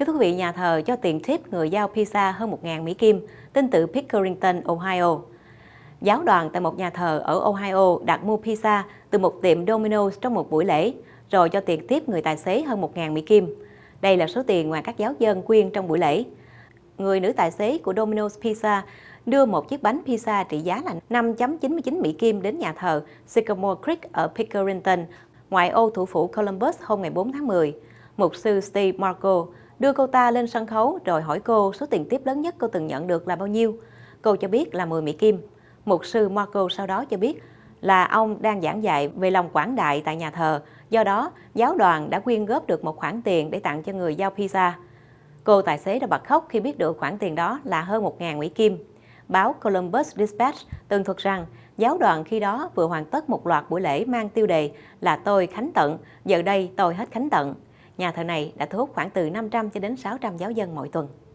Kính thưa quý vị, nhà thờ cho tiền tip người giao pizza hơn 1.000 Mỹ Kim, tin từ Pickerington, Ohio. Giáo đoàn tại một nhà thờ ở Ohio đặt mua pizza từ một tiệm Domino's trong một buổi lễ, rồi cho tiền tiếp người tài xế hơn 1.000 Mỹ Kim. Đây là số tiền ngoài các giáo dân quyên trong buổi lễ. Người nữ tài xế của Domino's Pizza đưa một chiếc bánh pizza trị giá là 5.99 Mỹ Kim đến nhà thờ Sycamore Creek ở Pickerington, ngoại ô thủ phủ Columbus hôm ngày 4 tháng 10. Mục sư Steve Marco đưa cô ta lên sân khấu rồi hỏi cô số tiền tiếp lớn nhất cô từng nhận được là bao nhiêu. Cô cho biết là 10 Mỹ Kim. Mục sư Marco sau đó cho biết là ông đang giảng dạy về lòng quảng đại tại nhà thờ, do đó giáo đoàn đã quyên góp được một khoản tiền để tặng cho người giao pizza. Cô tài xế đã bật khóc khi biết được khoản tiền đó là hơn 1.000 Mỹ Kim. Báo Columbus Dispatch tường thuật rằng giáo đoàn khi đó vừa hoàn tất một loạt buổi lễ mang tiêu đề là Tôi Khánh Tận, giờ đây tôi hết Khánh Tận nhà thờ này đã thu hút khoảng từ 500 cho đến 600 giáo dân mỗi tuần.